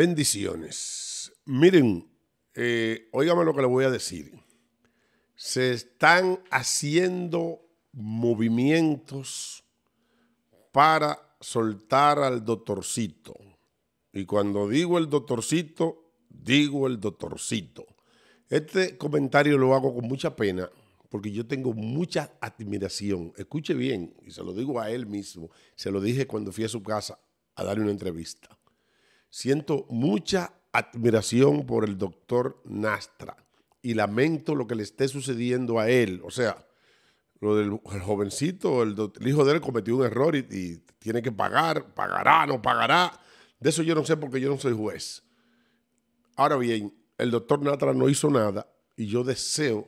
Bendiciones. Miren, eh, óigame lo que le voy a decir. Se están haciendo movimientos para soltar al doctorcito. Y cuando digo el doctorcito, digo el doctorcito. Este comentario lo hago con mucha pena porque yo tengo mucha admiración. Escuche bien, y se lo digo a él mismo, se lo dije cuando fui a su casa a darle una entrevista. Siento mucha admiración por el doctor Nastra y lamento lo que le esté sucediendo a él. O sea, lo del el jovencito, el, hijo de él cometió un error y, tiene que pagar, pagará, no pagará. De eso yo no sé porque yo no soy juez. Ahora bien, el doctor Nastra no hizo nada y yo deseo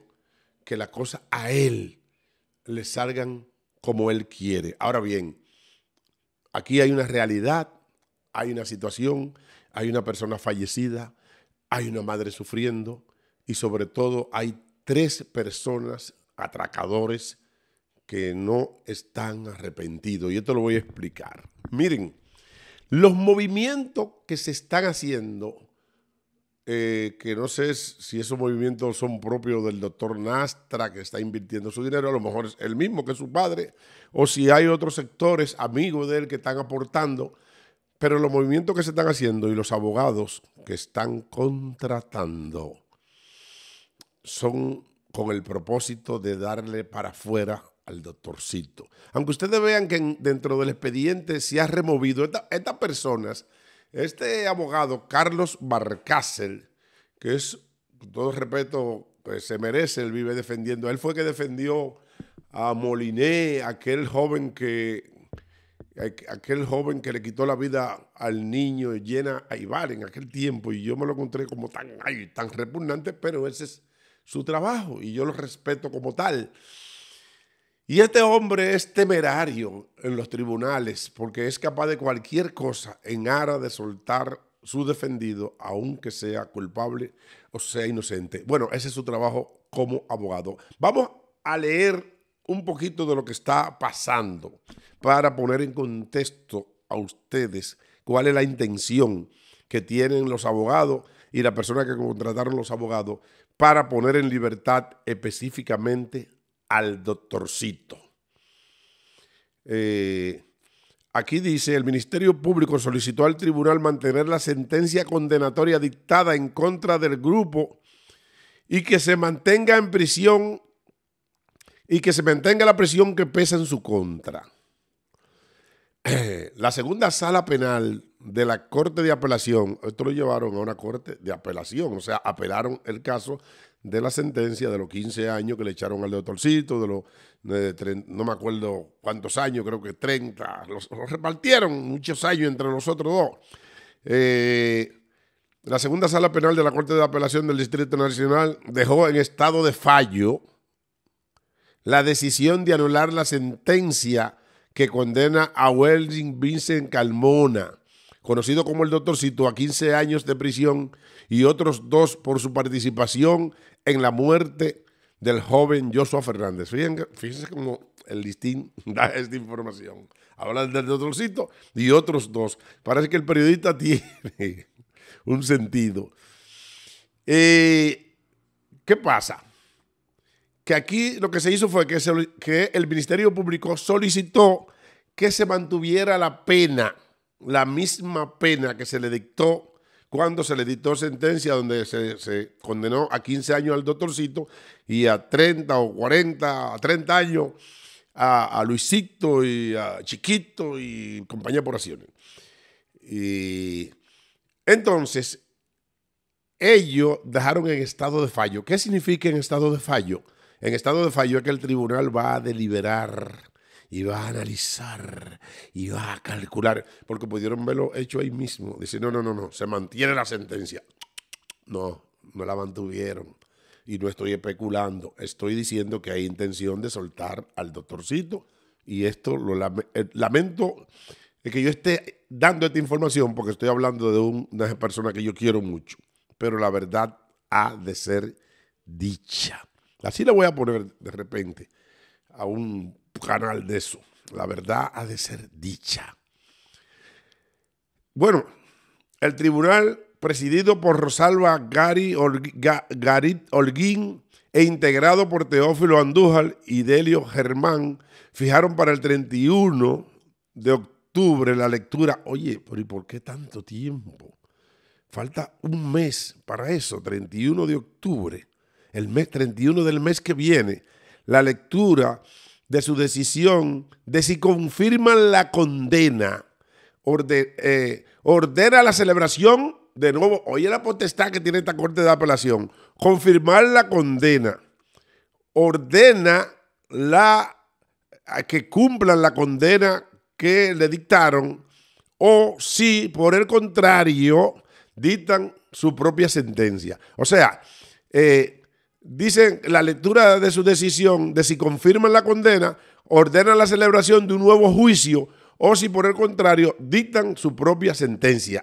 que las cosas a él le salgan como él quiere. Ahora bien, aquí hay una realidad hay una situación, hay una persona fallecida, hay una madre sufriendo y sobre todo hay tres personas, atracadores, que no están arrepentidos. Y esto lo voy a explicar. Miren, los movimientos que se están haciendo, eh, que no sé si esos movimientos son propios del doctor Nastra, que está invirtiendo su dinero, a lo mejor es el mismo que su padre, o si hay otros sectores amigos de él que están aportando, pero los movimientos que se están haciendo y los abogados que están contratando son con el propósito de darle para afuera al doctorcito. Aunque ustedes vean que dentro del expediente se ha removido estas personas, este abogado Carlos Barcácel, que es, con todo respeto, pues, se merece, él vive defendiendo. Él fue que defendió a Moliné, aquel joven que aquel joven que le quitó la vida al niño llena a Ibar en aquel tiempo y yo me lo encontré como tan, tan repugnante, pero ese es su trabajo y yo lo respeto como tal. Y este hombre es temerario en los tribunales porque es capaz de cualquier cosa en aras de soltar su defendido, aunque sea culpable o sea inocente. Bueno, ese es su trabajo como abogado. Vamos a leer un poquito de lo que está pasando para poner en contexto a ustedes cuál es la intención que tienen los abogados y la persona que contrataron los abogados para poner en libertad específicamente al doctorcito. Eh, aquí dice, el Ministerio Público solicitó al tribunal mantener la sentencia condenatoria dictada en contra del grupo y que se mantenga en prisión y que se mantenga la presión que pesa en su contra. La segunda sala penal de la Corte de Apelación, esto lo llevaron a una Corte de Apelación, o sea, apelaron el caso de la sentencia de los 15 años que le echaron al doctorcito, de los, no me acuerdo cuántos años, creo que 30, los, repartieron muchos años entre nosotros dos. Eh, la segunda sala penal de la Corte de Apelación del Distrito Nacional dejó en estado de fallo la decisión de anular la sentencia que condena a Welding Vincent Calmona, conocido como el doctorcito, a 15 años de prisión y otros dos por su participación en la muerte del joven Joshua Fernández. Fíjense, cómo el listín da esta información. Hablan del doctorcito y otros dos. Parece que el periodista tiene un sentido. Eh, ¿Qué pasa? que aquí lo que se hizo fue que, el Ministerio Público solicitó que se mantuviera la pena, la misma pena que se le dictó cuando se le dictó sentencia donde se, condenó a 15 años al doctorcito y a 30 o 40, a 30 años a, Luisito y a Chiquito y compañía por acciones. Y entonces, ellos dejaron en estado de fallo. ¿Qué significa en estado de fallo? En estado de fallo es que el tribunal va a deliberar y va a analizar y va a calcular, porque pudieron verlo hecho ahí mismo. Dice, no, no, no, no, se mantiene la sentencia. No, no la mantuvieron. Y no estoy especulando, estoy diciendo que hay intención de soltar al doctorcito. Y esto lo eh, lamento que yo esté dando esta información porque estoy hablando de una persona que yo quiero mucho. Pero la verdad ha de ser dicha. Así le voy a poner de repente a un canal de eso. La verdad ha de ser dicha. Bueno, el tribunal presidido por Rosalba Gary Garit Holguín e integrado por Teófilo Andújar y Delio Germán, fijaron para el 31 de octubre la lectura. Oye, ¿y por qué tanto tiempo? Falta un mes para eso, 31 de octubre el mes 31 del mes que viene, la lectura de su decisión de si confirman la condena. Eh, ordena la celebración, de nuevo, oye la potestad que tiene esta Corte de Apelación, confirmar la condena. Ordena la, que cumplan la condena que le dictaron o si por el contrario dictan su propia sentencia. O sea, eh, Dicen la lectura de su decisión de si confirman la condena, ordenan la celebración de un nuevo juicio o si por el contrario dictan su propia sentencia.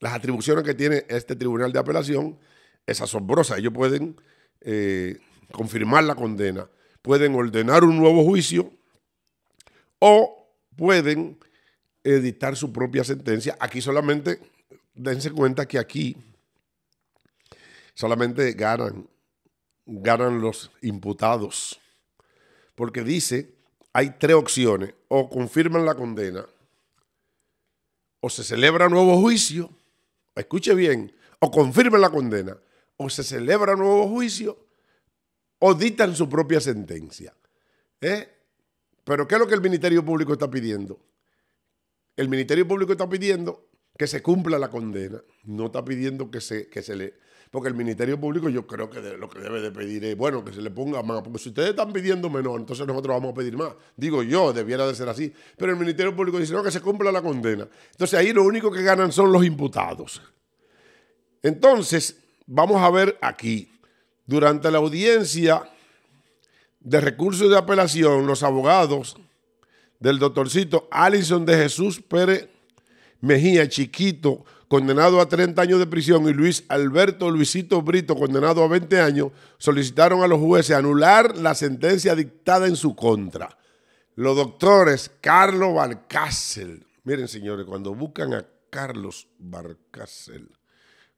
Las atribuciones que tiene este tribunal de apelación es asombrosa. Ellos pueden eh, confirmar la condena, pueden ordenar un nuevo juicio o pueden editar eh, dictar su propia sentencia. Aquí solamente, dense cuenta que aquí solamente ganan ganan los imputados. Porque dice, hay tres opciones, o confirman la condena, o se celebra nuevo juicio, escuche bien, o confirman la condena, o se celebra nuevo juicio, o dictan su propia sentencia. ¿Eh? Pero ¿qué es lo que el Ministerio Público está pidiendo? El Ministerio Público está pidiendo que se cumpla la condena, no está pidiendo que se, que se le porque el Ministerio Público yo creo que lo que debe de pedir es, bueno, que se le ponga más, porque si ustedes están pidiendo menos, entonces nosotros vamos a pedir más. Digo yo, debiera de ser así, pero el Ministerio Público dice, no, que se cumpla la condena. Entonces ahí lo único que ganan son los imputados. Entonces, vamos a ver aquí, durante la audiencia de recursos de apelación, los abogados del doctorcito Alison de Jesús Pérez Mejía Chiquito condenado a 30 años de prisión, y Luis Alberto Luisito Brito, condenado a 20 años, solicitaron a los jueces anular la sentencia dictada en su contra. Los doctores Carlos Barcácel, miren señores, cuando buscan a Carlos Barcácel,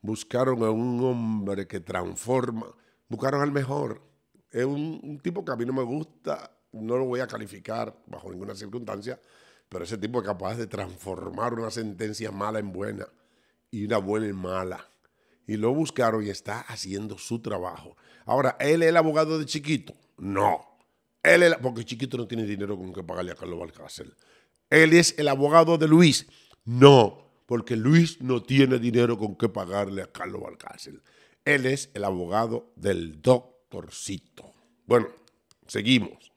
buscaron a un hombre que transforma, buscaron al mejor. Es un, un tipo que a mí no me gusta, no lo voy a calificar bajo ninguna circunstancia, pero ese tipo es capaz de transformar una sentencia mala en buena y una buena y mala. Y lo buscaron y está haciendo su trabajo. Ahora, ¿él es el abogado de Chiquito? No. Él porque Chiquito no tiene dinero con que pagarle a Carlos Valcárcel. Él es el abogado de Luis. No, porque Luis no tiene dinero con que pagarle a Carlos Valcárcel. Él es el abogado del doctorcito. Bueno, seguimos.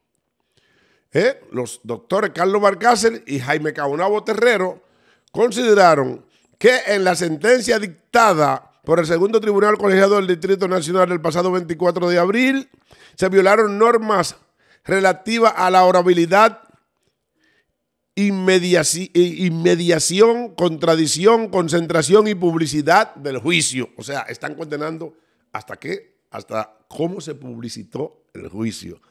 ¿Eh? Los doctores Carlos Valcárcel y Jaime Caonabo Terrero consideraron que en la sentencia dictada por el segundo tribunal colegiado del Distrito Nacional el pasado 24 de abril, se violaron normas relativas a la orabilidad, inmediación, contradicción, concentración y publicidad del juicio. O sea, están condenando hasta qué, hasta cómo se publicitó el juicio.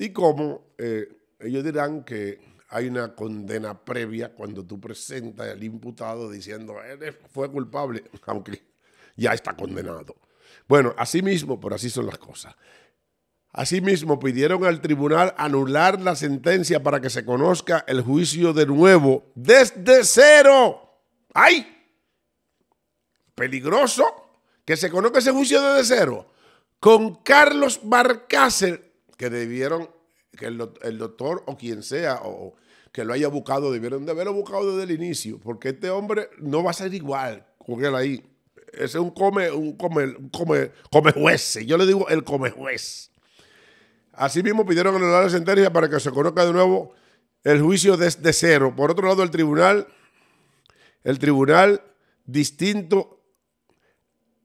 Y cómo eh, ellos dirán que hay una condena previa cuando tú presentas al imputado diciendo, él fue culpable, aunque ya está condenado. Bueno, así mismo, por así son las cosas. Asimismo, pidieron al tribunal anular la sentencia para que se conozca el juicio de nuevo desde cero. ¡Ay! Peligroso que se conozca ese juicio desde cero. Con Carlos Barcácer, que debieron que el, doctor o quien sea o que lo haya buscado, debieron de haberlo buscado desde el inicio, porque este hombre no va a ser igual con él ahí. Ese es un come, un come, come, come juez. Yo le digo el come juez. Así mismo pidieron anular la sentencia para que se conozca de nuevo el juicio desde cero. Por otro lado, el tribunal, el tribunal distinto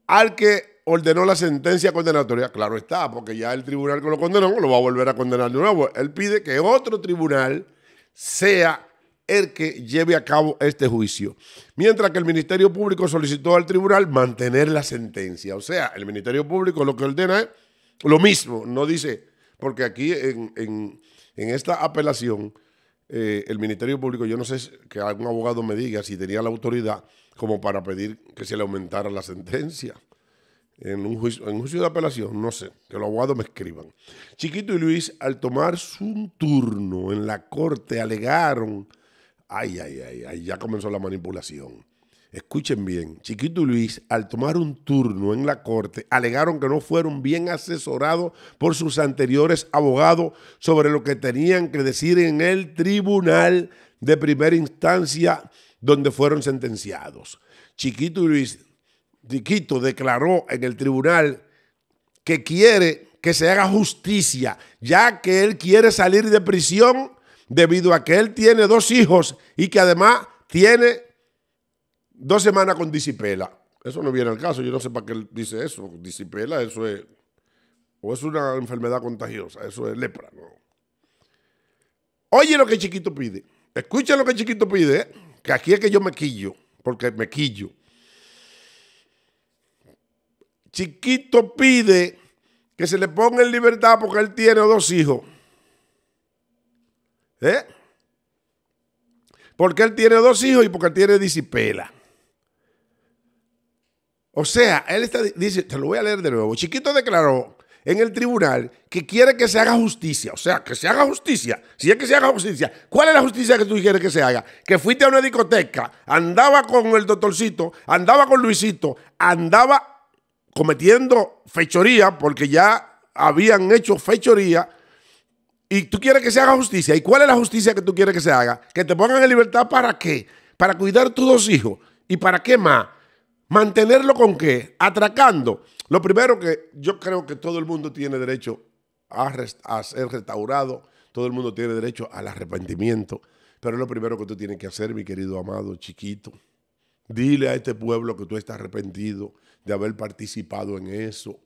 al que ordenó la sentencia condenatoria, claro está, porque ya el tribunal que lo condenó lo va a volver a condenar de nuevo. Él pide que otro tribunal sea el que lleve a cabo este juicio. Mientras que el Ministerio Público solicitó al tribunal mantener la sentencia. O sea, el Ministerio Público lo que ordena es lo mismo, no dice, porque aquí en, esta apelación, eh, el Ministerio Público, yo no sé que algún abogado me diga si tenía la autoridad como para pedir que se le aumentara la sentencia en un juicio, en juicio de apelación, no sé, que los abogados me escriban. Chiquito y Luis, al tomar su turno en la corte, alegaron, ay, ay, ay, ay, ya comenzó la manipulación. Escuchen bien, Chiquito y Luis, al tomar un turno en la corte, alegaron que no fueron bien asesorados por sus anteriores abogados sobre lo que tenían que decir en el tribunal de primera instancia donde fueron sentenciados. Chiquito y Luis Chiquito declaró en el tribunal que quiere que se haga justicia, ya que él quiere salir de prisión debido a que él tiene dos hijos y que además tiene dos semanas con disipela. Eso no viene al caso, yo no sé para qué él dice eso. Disipela, eso es. O es una enfermedad contagiosa, eso es lepra, Oye lo que Chiquito pide. Escucha lo que Chiquito pide, ¿eh? que aquí es que yo me quillo, porque me quillo. Chiquito pide que se le ponga en libertad porque él tiene dos hijos. ¿Eh? Porque él tiene dos hijos y porque él tiene disipela. O sea, él dice, te lo voy a leer de nuevo. Chiquito declaró en el tribunal que quiere que se haga justicia. O sea, que se haga justicia. Si es que se haga justicia, ¿cuál es la justicia que tú quieres que se haga? Que fuiste a una discoteca, andaba con el doctorcito, andaba con Luisito, andaba cometiendo fechoría porque ya habían hecho fechoría y tú quieres que se haga justicia. ¿Y cuál es la justicia que tú quieres que se haga? Que te pongan en libertad para qué? Para cuidar a tus dos hijos. ¿Y para qué más? ¿Mantenerlo con qué? Atracando. Lo primero que yo creo que todo el mundo tiene derecho a, ser restaurado, todo el mundo tiene derecho al arrepentimiento, pero es lo primero que tú tienes que hacer, mi querido amado chiquito. Dile a este pueblo que tú estás arrepentido, de haber participado en eso.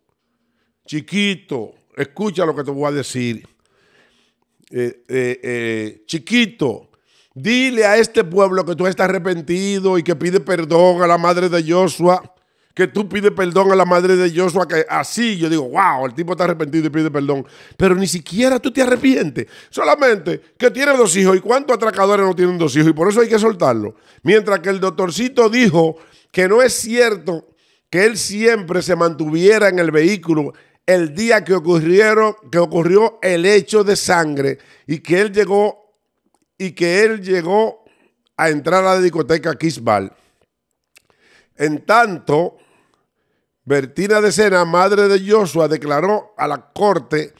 Chiquito, escucha lo que te voy a decir. Eh, eh, eh, chiquito, dile a este pueblo que tú estás arrepentido y que pide perdón a la madre de Joshua, que tú pides perdón a la madre de Joshua, que así yo digo, wow, el tipo está arrepentido y pide perdón, pero ni siquiera tú te arrepientes, solamente que tiene dos hijos y cuántos atracadores no tienen dos hijos y por eso hay que soltarlo. Mientras que el doctorcito dijo que no es cierto que él siempre se mantuviera en el vehículo el día que, ocurrieron, que ocurrió el hecho de sangre y que él llegó y que él llegó a entrar a la discoteca Kisbal. En tanto, Bertina de Sena, madre de Joshua, declaró a la corte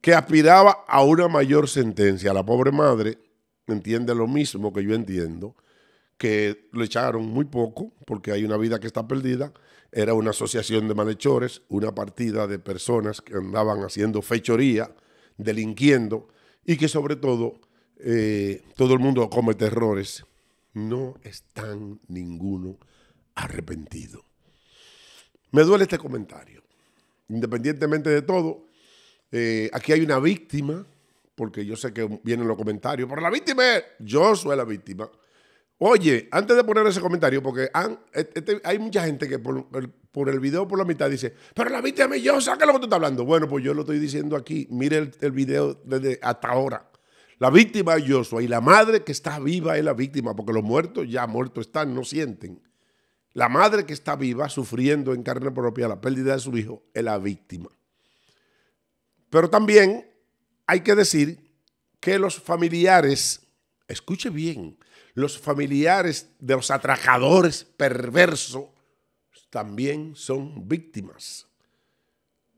que aspiraba a una mayor sentencia. La pobre madre entiende lo mismo que yo entiendo, que lo echaron muy poco porque hay una vida que está perdida era una asociación de malhechores, una partida de personas que andaban haciendo fechoría, delinquiendo y que sobre todo eh, todo el mundo comete errores. No están ninguno arrepentido. Me duele este comentario. Independientemente de todo, eh, aquí hay una víctima, porque yo sé que vienen los comentarios, pero la víctima es, yo soy la víctima. Oye, antes de poner ese comentario, porque este, este, hay mucha gente que por el, video por la mitad dice, pero la víctima yo, es lo que tú estás hablando. Bueno, pues yo lo estoy diciendo aquí, mire el, el video desde hasta ahora. La víctima es Joshua y la madre que está viva es la víctima, porque los muertos ya muertos están, no sienten. La madre que está viva, sufriendo en carne propia la pérdida de su hijo, es la víctima. Pero también hay que decir que los familiares, escuche bien, los familiares de los atracadores perversos también son víctimas.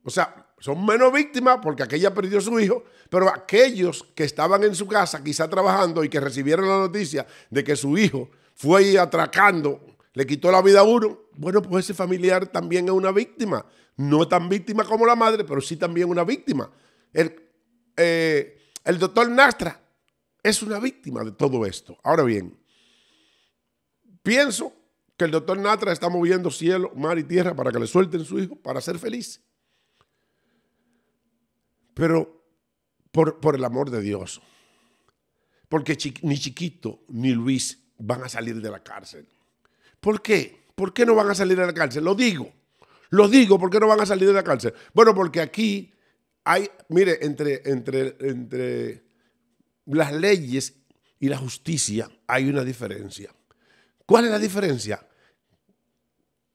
O sea, son menos víctimas porque aquella perdió su hijo, pero aquellos que estaban en su casa quizá trabajando y que recibieron la noticia de que su hijo fue atracando, le quitó la vida a uno, bueno, pues ese familiar también es una víctima. No tan víctima como la madre, pero sí también una víctima. El, eh, el doctor Nastra es una víctima de todo esto. Ahora bien, pienso que el doctor Natra está moviendo cielo, mar y tierra para que le suelten su hijo, para ser feliz. Pero por, el amor de Dios, porque ni Chiquito ni Luis van a salir de la cárcel. ¿Por qué? ¿Por qué no van a salir de la cárcel? Lo digo, lo digo, ¿por qué no van a salir de la cárcel? Bueno, porque aquí hay, mire, entre, entre, entre las leyes y la justicia hay una diferencia. ¿Cuál es la diferencia?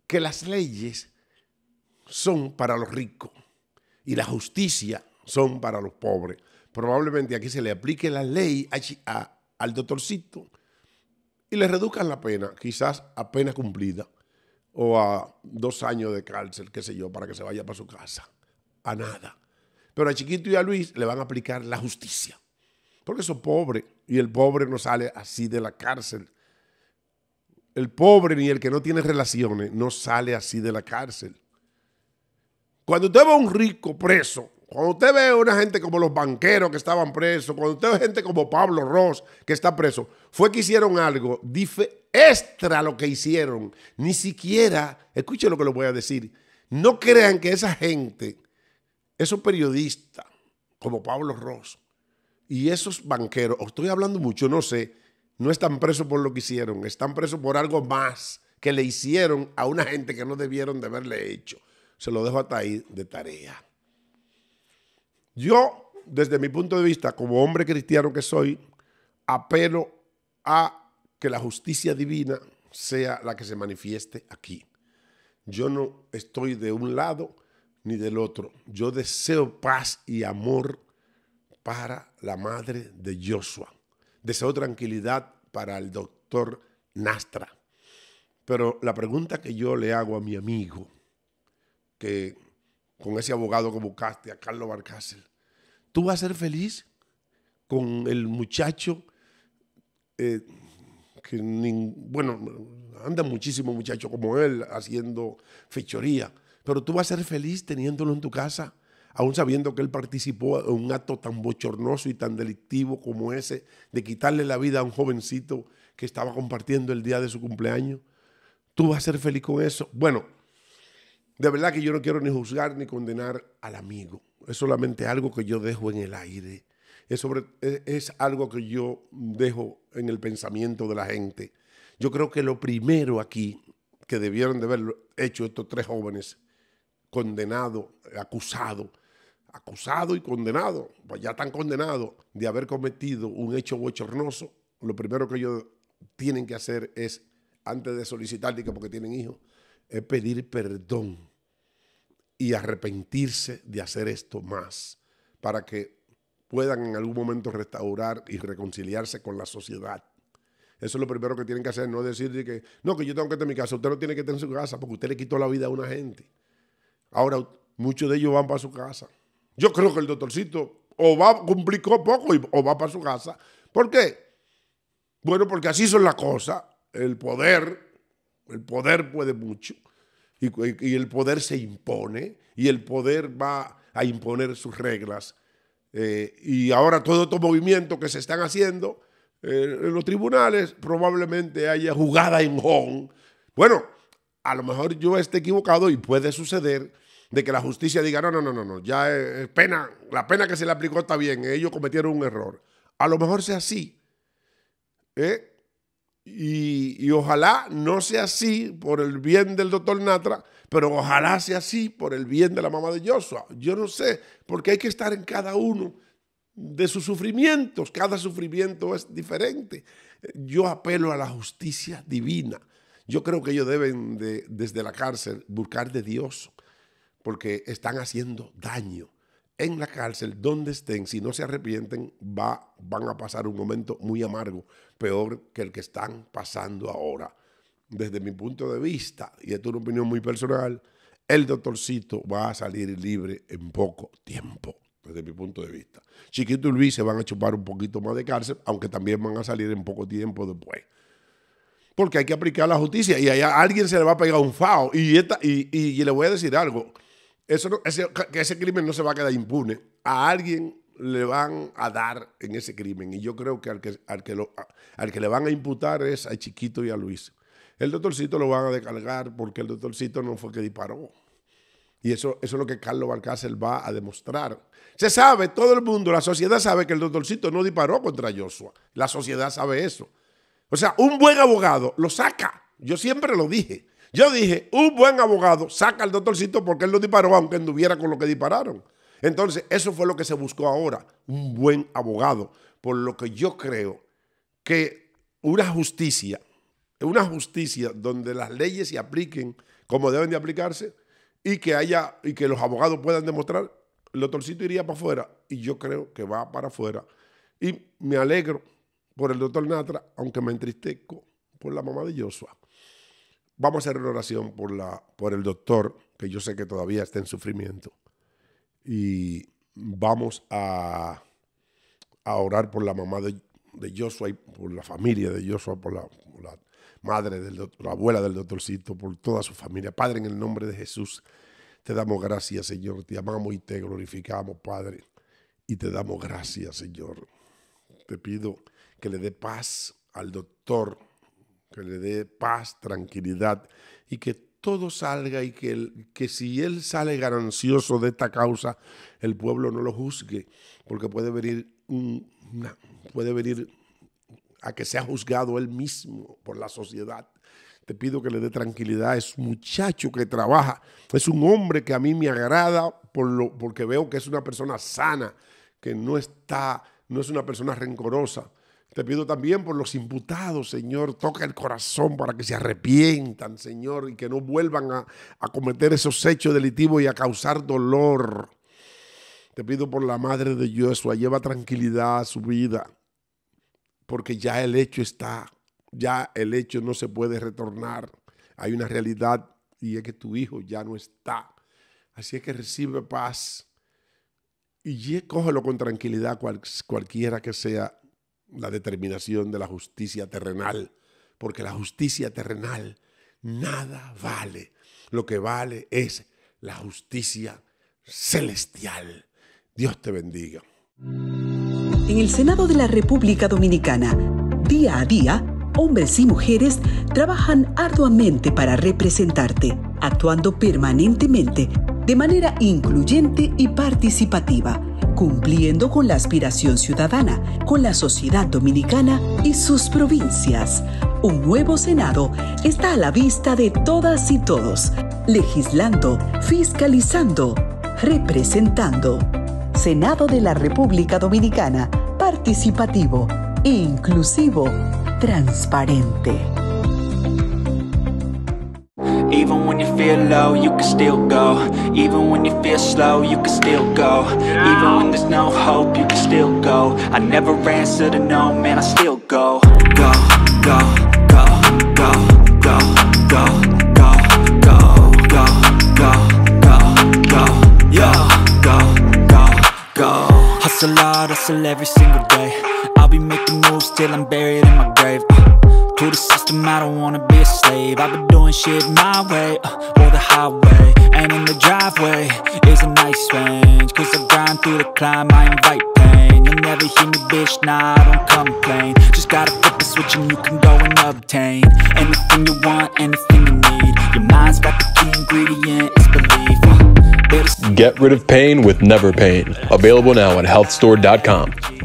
Que las leyes son para los ricos y la justicia son para los pobres. Probablemente aquí se le aplique la ley al doctorcito y le reduzcan la pena, quizás a pena cumplida o a dos años de cárcel, qué sé yo, para que se vaya para su casa. A nada. Pero a Chiquito y a Luis le van a aplicar la justicia. Porque son pobre y el pobre no sale así de la cárcel. El pobre ni el que no tiene relaciones no sale así de la cárcel. Cuando usted ve a un rico preso, cuando usted ve a una gente como los banqueros que estaban presos, cuando usted ve gente como Pablo Ross que está preso, fue que hicieron algo extra lo que hicieron. Ni siquiera, escuche lo que les voy a decir, no crean que esa gente, esos periodistas como Pablo Ross, y esos banqueros, estoy hablando mucho, no sé, no están presos por lo que hicieron, están presos por algo más que le hicieron a una gente que no debieron de haberle hecho. Se lo dejo hasta ahí de tarea. Yo, desde mi punto de vista, como hombre cristiano que soy, apelo a que la justicia divina sea la que se manifieste aquí. Yo no estoy de un lado ni del otro. Yo deseo paz y amor para la madre de Joshua. Deseo tranquilidad para el doctor Nastra. Pero la pregunta que yo le hago a mi amigo, que con ese abogado que buscaste, a Carlos Barcácel, ¿tú vas a ser feliz con el muchacho eh, que, bueno, anda muchísimo muchacho como él haciendo fechoría, pero tú vas a ser feliz teniéndolo en tu casa? aún sabiendo que él participó en un acto tan bochornoso y tan delictivo como ese, de quitarle la vida a un jovencito que estaba compartiendo el día de su cumpleaños. ¿Tú vas a ser feliz con eso? Bueno, de verdad que yo no quiero ni juzgar ni condenar al amigo. Es solamente algo que yo dejo en el aire. Es, sobre, es, algo que yo dejo en el pensamiento de la gente. Yo creo que lo primero aquí que debieron de haber hecho estos tres jóvenes condenados, acusados, acusado y condenado, pues ya están condenados de haber cometido un hecho bochornoso, lo primero que ellos tienen que hacer es, antes de solicitar, porque tienen hijos, es pedir perdón y arrepentirse de hacer esto más, para que puedan en algún momento restaurar y reconciliarse con la sociedad. Eso es lo primero que tienen que hacer, no decir que, no, que yo tengo que estar en mi casa, usted no tiene que estar en su casa porque usted le quitó la vida a una gente. Ahora, muchos de ellos van para su casa yo creo que el doctorcito o va a poco o va para su casa. ¿Por qué? Bueno, porque así son las cosas. El poder, el poder puede mucho y, el poder se impone y el poder va a imponer sus reglas. Eh, y ahora todos estos movimientos que se están haciendo eh, en los tribunales, probablemente haya jugada en home. Bueno, a lo mejor yo esté equivocado y puede suceder de que la justicia diga, no, no, no, no, no, ya es pena, la pena que se le aplicó está bien, ellos cometieron un error. A lo mejor sea así. ¿eh? Y, ojalá no sea así por el bien del doctor Natra, pero ojalá sea así por el bien de la mamá de Joshua. Yo no sé, porque hay que estar en cada uno de sus sufrimientos. Cada sufrimiento es diferente. Yo apelo a la justicia divina. Yo creo que ellos deben, de, desde la cárcel, buscar de Dios porque están haciendo daño. En la cárcel, donde estén, si no se arrepienten, va, van a pasar un momento muy amargo, peor que el que están pasando ahora. Desde mi punto de vista, y esto es una opinión muy personal, el doctorcito va a salir libre en poco tiempo, desde mi punto de vista. Chiquito y Luis se van a chupar un poquito más de cárcel, aunque también van a salir en poco tiempo después porque hay que aplicar la justicia y a alguien se le va a pegar un fao. Y, esta, y, y, le voy a decir algo, eso que ese crimen no se va a quedar impune. A alguien le van a dar en ese crimen. Y yo creo que al que, al que le van a imputar es a Chiquito y a Luis. El doctorcito lo van a descargar porque el doctorcito no fue que disparó. Y eso, es lo que Carlos Valcárcel va a demostrar. Se sabe, todo el mundo, la sociedad sabe que el doctorcito no disparó contra Joshua. La sociedad sabe eso. O sea, un buen abogado lo saca. Yo siempre lo dije. Yo dije, un buen abogado saca al doctorcito porque él lo disparó, aunque anduviera con lo que dispararon. Entonces, eso fue lo que se buscó ahora, un buen abogado. Por lo que yo creo que una justicia, una justicia donde las leyes se apliquen como deben de aplicarse y que haya y que los abogados puedan demostrar, el doctorcito iría para afuera y yo creo que va para afuera. Y me alegro por el doctor Natra, aunque me entristezco por la mamá de Joshua. Vamos a hacer una oración por, la, por el doctor, que yo sé que todavía está en sufrimiento. Y vamos a, orar por la mamá de, Joshua y por la familia de Joshua, por la, la madre del la abuela del doctorcito, por toda su familia. Padre, en el nombre de Jesús, te damos gracias, Señor. Te amamos y te glorificamos, Padre. Y te damos gracias, Señor. Te pido que le dé paz al doctor que le dé paz, tranquilidad y que todo salga y que, que si él sale ganancioso de esta causa, el pueblo no lo juzgue, porque puede venir, puede venir a que sea juzgado él mismo por la sociedad. Te pido que le dé tranquilidad. Es un muchacho que trabaja. Es un hombre que a mí me agrada por lo, porque veo que es una persona sana, que no está, no es una persona rencorosa. Te pido también por los imputados, Señor, toca el corazón para que se arrepientan, Señor, y que no vuelvan a, cometer esos hechos delictivos y a causar dolor. Te pido por la madre de Yeshua, lleva tranquilidad a su vida, porque ya el hecho está, ya el hecho no se puede retornar. Hay una realidad y es que tu hijo ya no está. Así es que recibe paz y cógelo con tranquilidad cualquiera que sea la determinación de la justicia terrenal, porque la justicia terrenal nada vale. Lo que vale es la justicia celestial. Dios te bendiga. En el Senado de la República Dominicana, día a día, hombres y mujeres trabajan arduamente para representarte, actuando permanentemente, de manera incluyente y participativa cumpliendo con la aspiración ciudadana, con la sociedad dominicana y sus provincias. Un nuevo Senado está a la vista de todas y todos, legislando, fiscalizando, representando. Senado de la República Dominicana, participativo, inclusivo, transparente. Even when you feel low, you can still go. Even when you feel slow, you can still go Even when there's no hope, you can still go I never answer to no, man, I still go Go, go, go, go, go, go, Hustle hard, hustle every single day I'll be making moves till I'm buried in my grave to the system, I don't wanna be a slave I've been doing shit my way, uh, or the highway And in the driveway is a nice range Cause I grind through the climb, I invite pain You'll never hear me, bitch, nah, I don't complain Just gotta flip the switch and you can go and obtain Anything you want, anything you need Your mind's got the key ingredient, it's belief uh, Get rid of pain with Never Pain. Available now at healthstore.com.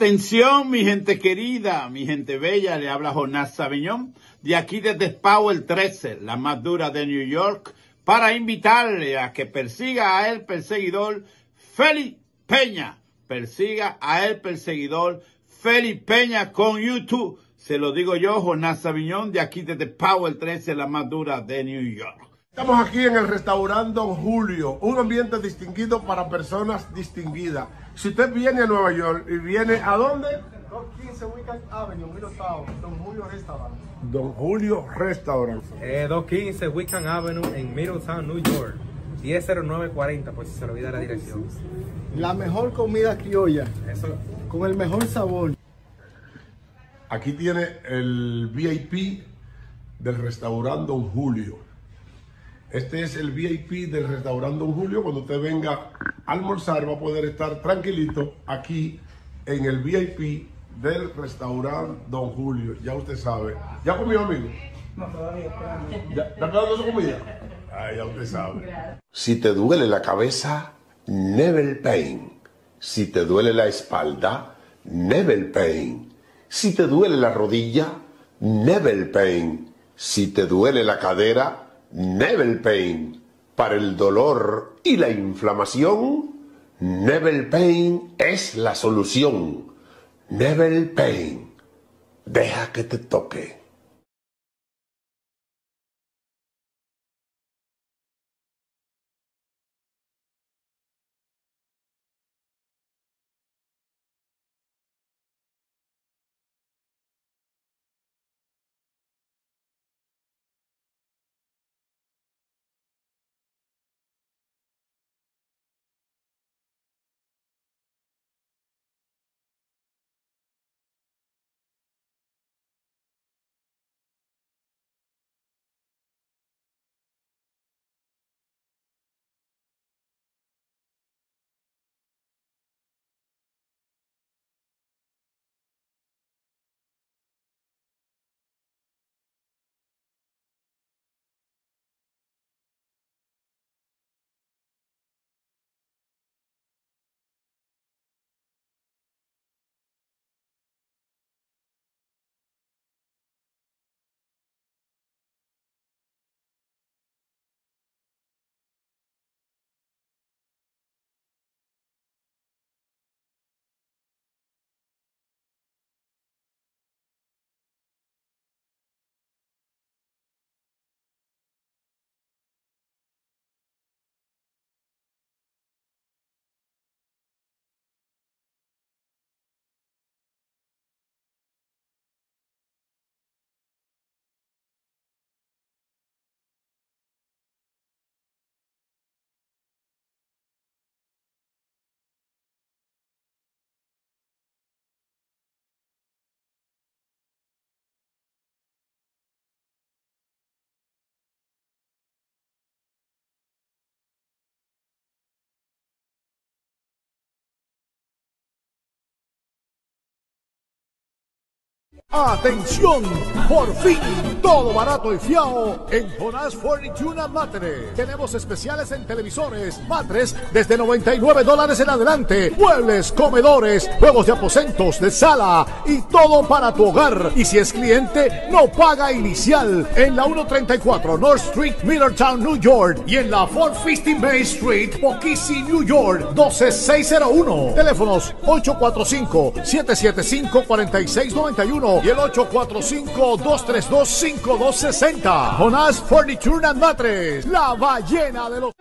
Atención, mi gente querida, mi gente bella, le habla Jonás Sabiñón, de aquí desde el 13, la más dura de New York, para invitarle a que persiga a el perseguidor Félix Peña. Persiga a el perseguidor Felipe Peña con YouTube. Se lo digo yo, Jonás Sabiñón, de aquí desde el 13, la más dura de New York. Estamos aquí en el restaurante Don Julio, un ambiente distinguido para personas distinguidas. Si usted viene a Nueva York y viene a dónde? 215 Wiccan Avenue, Middletown Don Julio Restaurant. Don Julio Restaurant. 215 eh, Wiccan Avenue en Middletown, New York. 100940, por si se le olvida la dirección. La mejor comida criolla. Con el mejor sabor. Aquí tiene el VIP del restaurante Don Julio. Este es el VIP del restaurante Don Julio. Cuando usted venga a almorzar va a poder estar tranquilito aquí en el VIP del restaurante Don Julio. Ya usted sabe. ¿Ya comió, amigo? No, todavía. ¿Ya, está dando su comida? Ah, ya usted sabe. Si te duele la cabeza, never Pain. Si te duele la espalda, never Pain. Si te duele la rodilla, never Pain. Si te duele la cadera, Neville Pain. Para el dolor y la inflamación, Neville Pain es la solución. Neville Pain. Deja que te toque. Atención, por fin todo barato y fiao en Jonas Fortuna Tenemos especiales en televisores, matres desde 99 dólares en adelante, muebles, comedores, juegos de aposentos, de sala y todo para tu hogar. Y si es cliente, no paga inicial. En la 134 North Street, Middletown, New York y en la 450 Bay Street, Poughkeepsie, New York, 12601. Teléfonos 845 775 4691 el 845-232-5260. Jonas Furniture and Matres, la ballena de los...